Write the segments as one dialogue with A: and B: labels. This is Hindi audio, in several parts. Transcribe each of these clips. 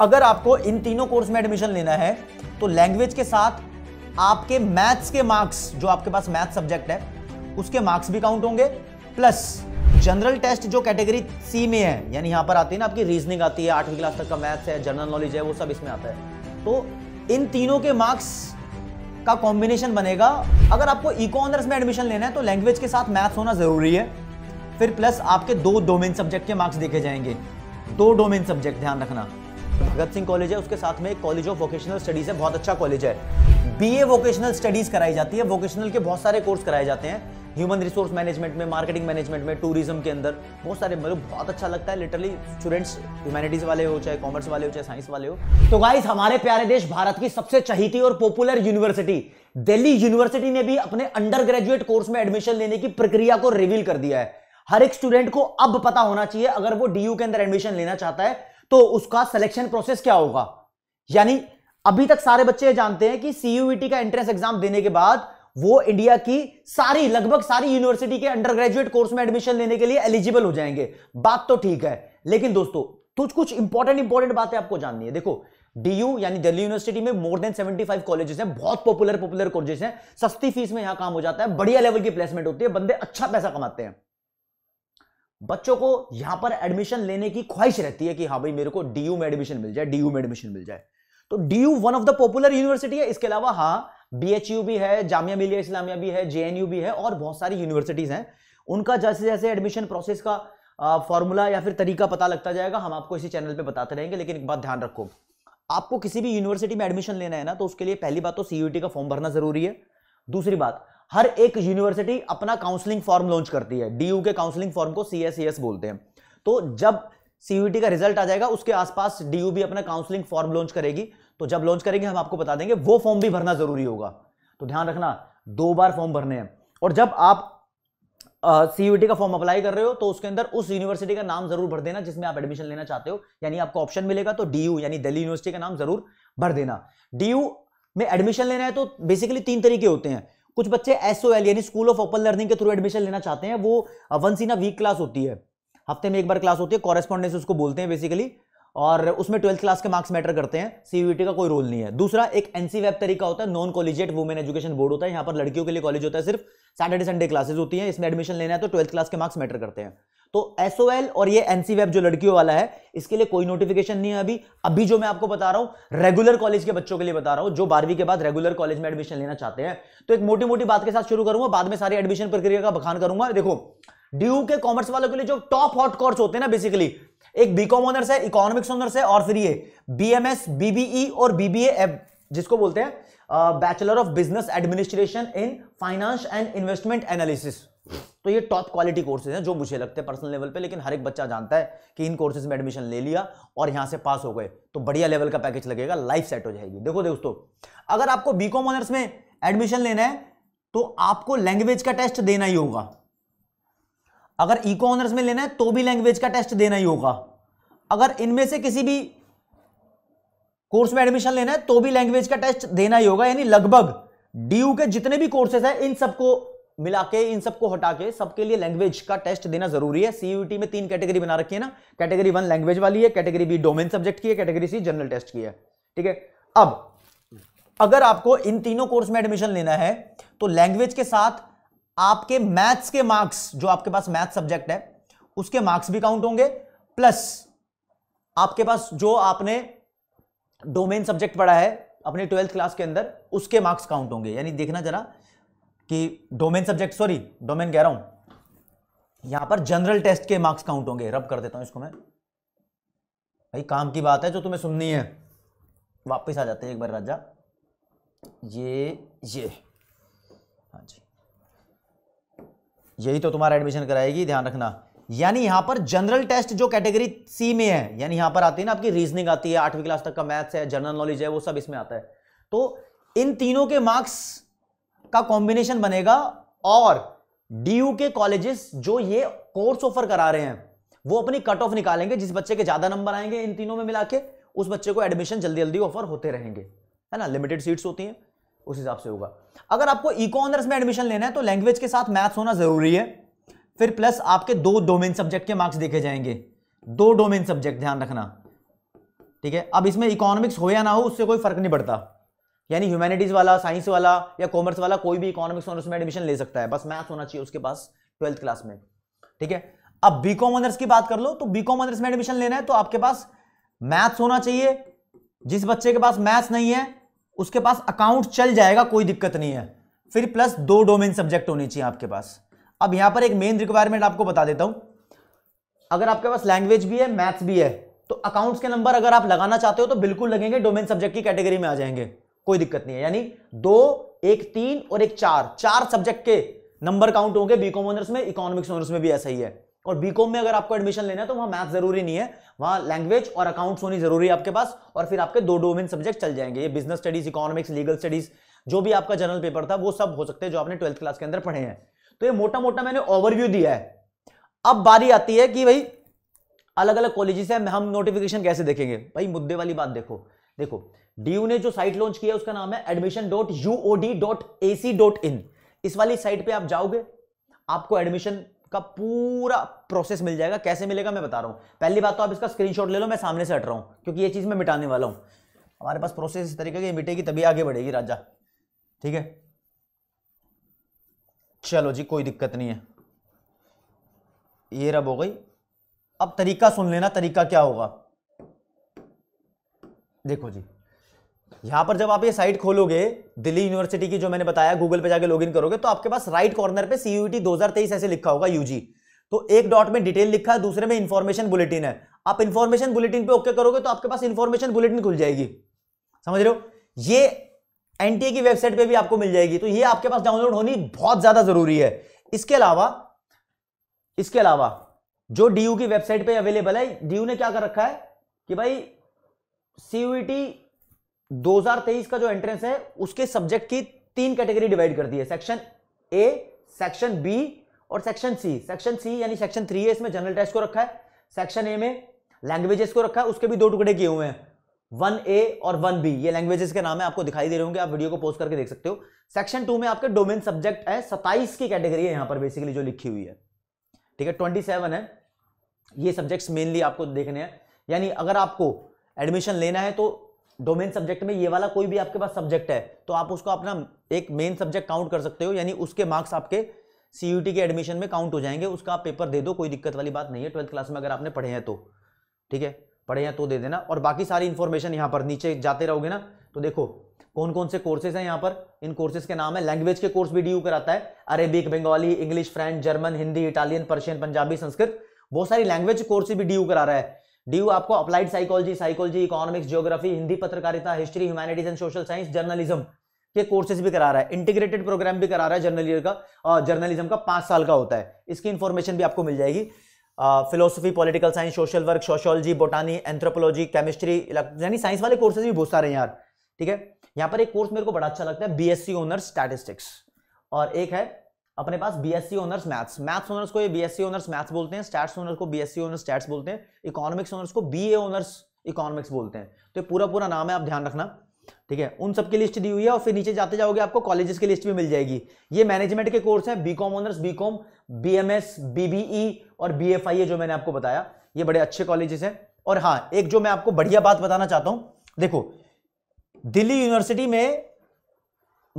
A: अगर आपको इन तीनों कोर्स में एडमिशन लेना है तो लैंग्वेज के साथ आपके मैथ्स के मार्क्स जो आपके पास मैथ सब्जेक्ट है उसके मार्क्स भी काउंट होंगे प्लस जनरल टेस्ट जो कैटेगरी सी में है यानी यहां पर आती है ना आपकी रीजनिंग आती है आठवीं क्लास तक का मैथ्स है जनरल नॉलेज है वो सब इसमें आता है तो इन तीनों के मार्क्स का कॉम्बिनेशन बनेगा अगर आपको इको ऑनर्स में एडमिशन लेना है तो लैंग्वेज के साथ मैथ्स होना जरूरी है फिर प्लस आपके दो डोमेन सब्जेक्ट के मार्क्स देखे जाएंगे दो डोमेन सब्जेक्ट ध्यान रखना भगत सिंह कॉलेज है उसके साथ में एक कॉलेज ऑफ वोकेशनल स्टडीज है बहुत अच्छा कॉलेज है बीए वोकेशनल स्टडीज कराई जाती है वोकेशनल के बहुत सारे कोर्स कराए जाते हैं ह्यूमन रिसोर्स मैनेजमेंट में मार्केटिंग मैनेजमेंट में टूरिज्म के अंदर बहुत सारे मतलब बहुत अच्छा लगता है लिटरली स्टूडेंट्स ह्यूमैनिटीज वाले हो चाहे कॉमर्स वाले हो चाहे साइंस वाले हो तो गाइस हमारे प्यारे देश भारत की सबसे चहीती और पॉपुलर यूनिवर्सिटी दिल्ली यूनिवर्सिटी ने भी अपने अंडर ग्रेजुएट कोर्स में एडमिशन लेने की प्रक्रिया को रिवील कर दिया है हर एक स्टूडेंट को अब पता होना चाहिए अगर वो डी के अंदर एडमिशन लेना चाहता है तो उसका सिलेक्शन प्रोसेस क्या होगा यानी अभी तक सारे बच्चे जानते हैं कि सीयूईटी का एंट्रेंस एग्जाम देने के बाद वो इंडिया की सारी लगभग सारी यूनिवर्सिटी के अंडर ग्रेजुएट कोर्स में एडमिशन लेने के लिए एलिजिबल हो जाएंगे बात तो ठीक है लेकिन दोस्तों तो कुछ इंपॉर्टेंट इंपॉर्टेंट बातें आपको जाननी है देखो डीयू यानी दिल्ली यूनिवर्सिटी में मोर देन 75 कॉलेजेस हैं बहुत पॉपुलर पॉपुलर कॉलेजेस हैं सस्ती फीस में यहां काम हो जाता है बढ़िया लेवल की प्लेसमेंट होती है बंदे अच्छा पैसा कमाते हैं बच्चों को यहां पर एडमिशन लेने की ख्वाहिश रहती है कि हाँ भाई मेरे को डीयू में एडमिशन मिल जाए डीयू में एडमिशन मिल जाए तो DU one of the popular university है इसके अलावा हाँ बीएचयू भी है जामिया मिलिया इस्लामिया भी है जेएनयू भी है और बहुत सारी यूनिवर्सिटीज हैं उनका जैसे जैसे एडमिशन प्रोसेस का फॉर्मूला या फिर तरीका पता लगता जाएगा हम आपको इसी चैनल पे बताते रहेंगे लेकिन एक बात ध्यान रखो आपको किसी भी यूनिवर्सिटी में एडमिशन लेना है ना तो उसके लिए पहली बात तो सीयूटी का फॉर्म भरना जरूरी है दूसरी बात हर एक यूनिवर्सिटी अपना काउंसलिंग फॉर्म लॉन्च करती है डी के काउंसलिंग फॉर्म को सी e बोलते हैं तो जब सीयूटी e का रिजल्ट आ जाएगा उसके आसपास डीयू भी अपना काउंसलिंग फॉर्म लॉन्च करेगी तो जब लॉन्च करेंगे हम आपको बता देंगे वो फॉर्म भी भरना जरूरी होगा तो ध्यान रखना दो बार फॉर्म भरने हैं और जब आप सीयूटी e का फॉर्म अप्लाई कर रहे हो तो उसके अंदर उस यूनिवर्सिटी का नाम जरूर भर देना जिसमें आप एडमिशन लेना चाहते हो यानी आपको ऑप्शन मिलेगा तो डी यानी दिल्ली यूनिवर्सिटी का नाम जरूर भर देना डी में एडमिशन लेना है तो बेसिकली तीन तरीके होते हैं कुछ बच्चे एसओएल यानी स्कूल ऑफ ओपन लर्निंग के थ्रू एडमिशन लेना चाहते हैं वो once in a week class होती है हफ्ते में एक बार क्लास होती है कॉरेस्पॉन्डेंस उसको बोलते हैं बेसिकली और उसमें ट्वेल्थ क्लास के मार्क्स मैटर करते हैं सीयूटी e का कोई रोल नहीं है दूसरा एक एनसी वेब तरीका होता है non collegiate women education board होता है यहाँ पर लड़कियों के लिए कॉलेज होता है सिर्फ सैटरडे संडे क्लासेस होती हैं इसमें एडमिशन लेना है तो ट्वेल्थ क्लास के मार्क्स मैटर करते हैं तो एसओ और ये एनसी वेब जो लड़कियों वाला है इसके लिए कोई नोटिफिकेशन नहीं है अभी अभी जो मैं आपको बता रहा हूं रेगुलर कॉलेज के बच्चों के लिए बता रहा हूं जो बारहवीं के बाद रेगुलर कॉलेज में एडमिशन लेना चाहते हैं तो एक मोटी मोटी बात के साथ शुरू करूंगा बाद में सारी एडमिशन प्रक्रिया का बखान करूंगा देखो ड्यू के कॉमर्स वालों के लिए जो टॉप हॉट कोर्स होते हैं ना बेसिकली एक बीकॉम ऑनर्स है इकोनॉमिक्स ऑनर्स है और फिर ये बीएमएस बीबीई e और बीबीए जिसको बोलते हैं bachelor of business administration in finance and investment analysis तो ये टॉप क्वालिटी कोर्सेज हैं जो मुझे लगते हैं पर्सनल लेवल पे लेकिन हर एक बच्चा जानता है कि इन कोर्सेज में एडमिशन ले लिया और यहां से पास हो गए तो बढ़िया लेवल का पैकेज लगेगा लाइफ सेट हो जाएगी देखो दोस्तों अगर आपको बीकॉम ऑनर्स में एडमिशन लेना है तो आपको लैंग्वेज का टेस्ट देना ही होगा अगर इको ऑनर्स में लेना है तो भी लैंग्वेज का टेस्ट देना ही होगा अगर इनमें से किसी भी कोर्स में एडमिशन लेना है तो भी लैंग्वेज का टेस्ट देना ही होगा यानी लगभग डी के जितने भी कोर्सेज हैं इन सबको मिला के इन सबको हटा के सबके लिए लैंग्वेज का टेस्ट देना जरूरी है सीयूटी में तीन कैटेगरी बना रखी है ना कैटेगरी वन लैंग्वेज वाली है कैटेगरी बी डोमेन सब्जेक्ट की है कैटेगरी सी जनरल टेस्ट की है ठीक है अब अगर आपको इन तीनों कोर्स में एडमिशन लेना है तो लैंग्वेज के साथ आपके मैथ्स के मार्क्स जो आपके पास मैथ सब्जेक्ट है उसके मार्क्स भी काउंट होंगे प्लस आपके पास जो आपने डोमेन सब्जेक्ट पढ़ा है अपने ट्वेल्थ क्लास के अंदर उसके मार्क्स काउंट होंगे यानी देखना जरा कि डोमेन सब्जेक्ट सॉरी डोमेन कह रहा हूं यहां पर जनरल टेस्ट के मार्क्स काउंट होंगे रब कर देता हूं इसको मैं भाई काम की बात है जो तुम्हें सुननी है वापस आ जाते हैं एक बार राजा ये ये यही तो तुम्हारा एडमिशन कराएगी ध्यान रखना यानी यहां पर जनरल टेस्ट जो कैटेगरी सी में है यानी यहां पर आती है ना आपकी रीजनिंग आती है आठवीं क्लास तक का मैथ्स है जनरल नॉलेज है वो सब इसमें आता है तो इन तीनों के मार्क्स का कॉम्बिनेशन बनेगा और डीयू के कॉलेजेस जो ये कोर्स ऑफर करा रहे हैं वो अपनी कट ऑफ निकालेंगे जिस बच्चे के ज्यादा नंबर आएंगे इन तीनों में मिला के उस बच्चे को एडमिशन जल्दी जल्दी ऑफर होते रहेंगे है ना लिमिटेड सीट्स होती हैं उस हिसाब से होगा अगर आपको इको ऑनर्स में एडमिशन लेना है तो लैंग्वेज के साथ मैथ्स होना जरूरी है फिर प्लस आपके दो डोमेन सब्जेक्ट के मार्क्स देखे जाएंगे दो डोमेन सब्जेक्ट ध्यान रखना ठीक है अब इसमें इकोनॉमिक्स हो या ना हो उससे कोई फर्क नहीं पड़ता यानी ह्यूमैनिटीज वाला साइंस वाला या कॉमर्स वाला कोई भी इकोनॉमिक्स ऑनर्स में एडमिशन ले सकता है बस मैथ्स होना चाहिए उसके पास ट्वेल्थ क्लास में ठीक है अब बी कॉम ऑनर्स की बात कर लो तो बी कॉम ऑनर्स में एडमिशन लेना है तो आपके पास मैथ्स होना चाहिए जिस बच्चे के पास मैथ्स नहीं है उसके पास अकाउंट चल जाएगा कोई दिक्कत नहीं है फिर प्लस दो डोमेन सब्जेक्ट होने चाहिए आपके पास अब यहां पर एक मेन रिक्वायरमेंट आपको बता देता हूं अगर आपके पास लैंग्वेज भी है मैथ्स भी है तो अकाउंट्स के नंबर अगर आप लगाना चाहते हो तो बिल्कुल लगेंगे डोमेन सब्जेक्ट की कैटेगरी में आ जाएंगे कोई दिक्कत नहीं है यानी दो एक तीन और एक चार चार सब्जेक्ट के नंबर काउंट होंगे बीकॉम ऑनर्स में इकोनॉमिक्स ऑनर्स में भी ऐसा ही है और बीकॉम में अगर आपको एडमिशन लेना है तो वहां मैथ जरूरी नहीं है वहां लैंग्वेज और अकाउंट्स होनी जरूरी है आपके पास और फिर आपके दो डोमेन सब्जेक्ट चल जाएंगे ये business studies economics legal studies जो भी आपका जनरल पेपर था वो सब हो सकते हैं जो आपने ट्वेल्थ क्लास के अंदर पढ़े हैं तो ये मोटा मोटा मैंने ओवरव्यू दिया है अब बारी आती है कि भाई अलग अलग कॉलेज है हम नोटिफिकेशन कैसे देखेंगे भाई मुद्दे वाली बात देखो देखो डी ने जो साइट लॉन्च किया उसका नाम है admission dot U O D dot A C dot in इस वाली साइट पे आप जाओगे आपको एडमिशन का पूरा प्रोसेस मिल जाएगा कैसे मिलेगा मैं बता रहा हूँ पहली बात तो आप इसका स्क्रीनशॉट ले लो मैं सामने से हट रहा हूँ क्योंकि ये चीज़ मैं मिटाने वाला हूँ हमारे पास प्रोसेस इस तरीके की मिटेगी तभी आगे बढ़ेगी राजा ठीक है चलो जी कोई दिक्कत नहीं है ये रब हो गई अब तरीका सुन लेना तरीका क्या होगा देखो जी यहां पर जब आप ये साइट खोलोगे दिल्ली यूनिवर्सिटी की जो मैंने बताया गूगल पे जाके लॉगिन करोगे तो आपके पास राइट कॉर्नर पे e सीयूटी 2023 ऐसे लिखा होगा यूजी तो एक डॉट में डिटेल लिखा है दूसरे में इंफॉर्मेशन बुलेटिन है आप इंफॉर्मेशन बुलेटिन पे ओके करोगे तो आपके पास इंफॉर्मेशन बुलेटिन खुल जाएगी समझ रहे हो ये एनटीए की वेबसाइट पर भी आपको मिल जाएगी तो ये आपके पास डाउनलोड होनी बहुत ज्यादा जरूरी है इसके अलावा इसके अलावा जो डी की वेबसाइट पर अवेलेबल है डी ने क्या कर रखा है कि भाई सीयूटी 2023 का जो एंट्रेंस है उसके सब्जेक्ट की तीन कैटेगरी डिवाइड कर दी है सेक्शन ए सेक्शन बी और सेक्शन सी सेक्शन सी यानी सेक्शन थ्री है इसमें जनरल टेस्ट को रखा है सेक्शन ए में लैंग्वेजेस को रखा है उसके भी दो टुकड़े किए हुए हैं वन ए और वन बी ये लैंग्वेजेस के नाम है आपको दिखाई दे रहे होंगे आप वीडियो को पोस्ट करके देख सकते हो सेक्शन टू में आपके डोमेन सब्जेक्ट है सत्ताईस की कैटेगरी है यहां पर बेसिकली जो लिखी हुई है ठीक है ट्वेंटी सेवन है ये सब्जेक्ट्स मेनली आपको देखने हैं यानी अगर आपको एडमिशन लेना है तो डोमेन सब्जेक्ट में ये वाला कोई भी आपके पास सब्जेक्ट है तो आप उसको अपना एक मेन सब्जेक्ट काउंट कर सकते हो यानी उसके मार्क्स आपके सी के एडमिशन में काउंट हो जाएंगे उसका आप पेपर दे दो कोई दिक्कत वाली बात नहीं है ट्वेल्थ क्लास में अगर आपने पढ़े हैं तो ठीक है पढ़े हैं तो दे देना और बाकी सारी इन्फॉर्मेशन यहाँ पर नीचे जाते रहोगे ना तो देखो कौन कौन से कोर्सेज हैं यहाँ पर इन कोर्सेज के नाम है लैंग्वेज के कोर्स भी डी कराता है Arabic Bengali English French German Hindi Italian Persian Punjabi Sanskrit बहुत सारी लैंग्वेज कोर्स भी डी करा रहा है डी यू आपको applied psychology psychology economics geography Hindi पत्रकारिता history humanities and social science journalism के कोर्सेज भी करा रहा है इंटीग्रेटेड प्रोग्राम भी करा रहा है जर्नल का जर्नलिज्म का पांच साल का होता है इसकी इंफॉर्मेशन भी आपको मिल जाएगी philosophy political science social work sociology botany anthropology chemistry यानी साइंस वाले कोर्सेज भी बहुत सारे हैं यार ठीक है यहाँ पर एक कोर्स मेरे को बड़ा अच्छा लगता है B S C honour statistics और एक है अपने पास BSc honours maths maths honours को ये बीएससी ओनर्स मैथ्स बोलते हैं स्टैट्स ओनर्स को बीएससी ओनर्स स्टैट्स बोलते हैं इकोनॉमिक्स ओनर्स को बीए ओनर्स इकोनॉमिक्स बोलते हैं तो पूरा पूरा नाम है आप ध्यान रखना ठीक है उन सबकी लिस्ट दी हुई है और फिर नीचे जाते जाओगे आपको कॉलेजेस की लिस्ट भी मिल जाएगी ये मैनेजमेंट के कोर्स है BCom honours BCom BMS BBE और बीएफआई जो मैंने आपको बताया ये बड़े अच्छे कॉलेजेस हैं और हाँ एक जो मैं आपको बढ़िया बात बताना चाहता हूँ देखो दिल्ली यूनिवर्सिटी में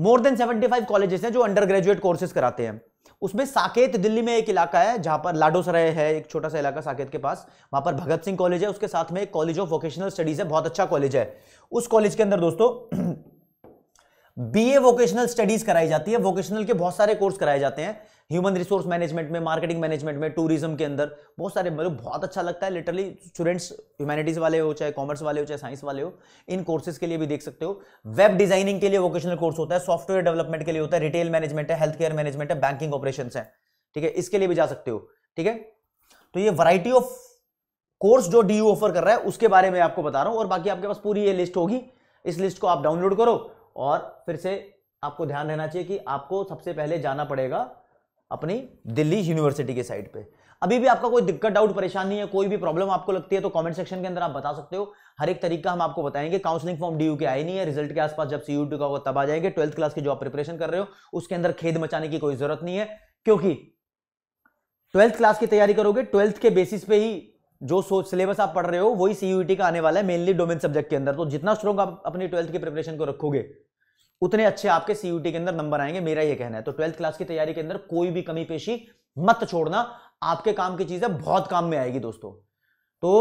A: मोर देन 75 कॉलेजेस हैं जो अंडर ग्रेजुएट कोर्सेज कराते हैं उसमें साकेत दिल्ली में एक इलाका है जहां पर लाडोसराय है एक छोटा सा इलाका साकेत के पास वहां पर भगत सिंह कॉलेज है उसके साथ में एक कॉलेज ऑफ वोकेशनल स्टडीज है बहुत अच्छा कॉलेज है उस कॉलेज के अंदर दोस्तों बीए वोकेशनल स्टडीज कराई जाती है वोकेशनल के बहुत सारे कोर्स कराए जाते हैं ह्यूमन रिसोर्स मैनेजमेंट में मार्केटिंग मैनेजमेंट में टूरिज्म के अंदर बहुत सारे मतलब बहुत अच्छा लगता है लिटरली स्टूडेंट्स ह्यूमैनिटीज वाले हो चाहे कॉमर्स वाले हो चाहे साइंस वाले हो इन कोर्सेज के लिए भी देख सकते हो वेब डिजाइनिंग के लिए वोकेशनल कोर्स होता है सॉफ्टवेयर डेवलपमेंट के लिए होता है रिटेल मैनेजमेंट है हेल्थ केयर मैनेजमेंट है बैंकिंग ऑपरेशन है ठीक है इसके लिए भी जा सकते हो ठीक है तो ये वराइटी ऑफ कोर्स जो डी ऑफर कर रहा है उसके बारे में आपको बता रहा हूँ और बाकी आपके पास पूरी ये लिस्ट होगी इस लिस्ट को आप डाउनलोड करो और फिर से आपको ध्यान रहना चाहिए कि आपको सबसे पहले जाना पड़ेगा अपनी दिल्ली यूनिवर्सिटी के साइड पे अभी भी आपका कोई दिक्कत डाउट परेशान नहीं है कोई भी प्रॉब्लम आपको लगती है तो कमेंट सेक्शन के अंदर आप बता सकते हो हर एक तरीका हम आपको बताएंगे काउंसलिंग फॉर्म डी के आए नहीं है रिजल्ट के आसपास जब सी यू का होगा तब आ जाएंगे ट्वेल्थ क्लास की जो आप प्रिपरेशन कर रहे हो उसके अंदर खेद मचाने की कोई जरूरत नहीं है क्योंकि ट्वेल्थ क्लास की तैयारी करोगे ट्वेल्थ के बेसिस पे ही जो सोच सिलेबस आप पढ़ रहे हो वही सीयूटी e का आने वाला है मेनली डोमेन सब्जेक्ट के अंदर तो जितना स्ट्रॉन्ग आप अपनी ट्वेल्थ की प्रिपरेशन को रखोगे उतने अच्छे आपके सीयूटी के अंदर नंबर आएंगे मेरा यह कहना है तो ट्वेल्थ क्लास की तैयारी के अंदर कोई भी कमी पेशी मत छोड़ना आपके काम की चीजें बहुत काम में आएगी दोस्तों तो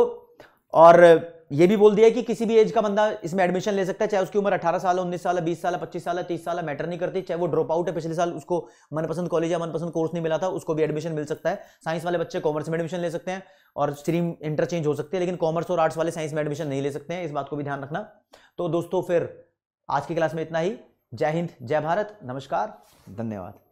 A: और ये भी बोल दिया कि किसी भी एज का बंदा इसमें एडमिशन ले सकता है चाहे उसकी उम्र अठारह साल 19 साल बीस साल पच्चीस साल तीस साल मैटर नहीं करती चाहे वो ड्रॉप आउट है पिछले साल उसको मनपसंद कॉलेज या मनपसंद कोर्स नहीं मिला था उसको भी एडमिशन मिल सकता है साइंस वाले बच्चे कॉमर्स में एडमिशन ले सकते हैं और स्ट्रीम इंटरचेंज हो सकती है लेकिन कॉमर्स और आर्ट्स वाले साइंस में एडमिशन नहीं ले सकते हैं इस बात को भी ध्यान रखना तो दोस्तों फिर आज की क्लास में इतना ही जय हिंद जय भारत नमस्कार धन्यवाद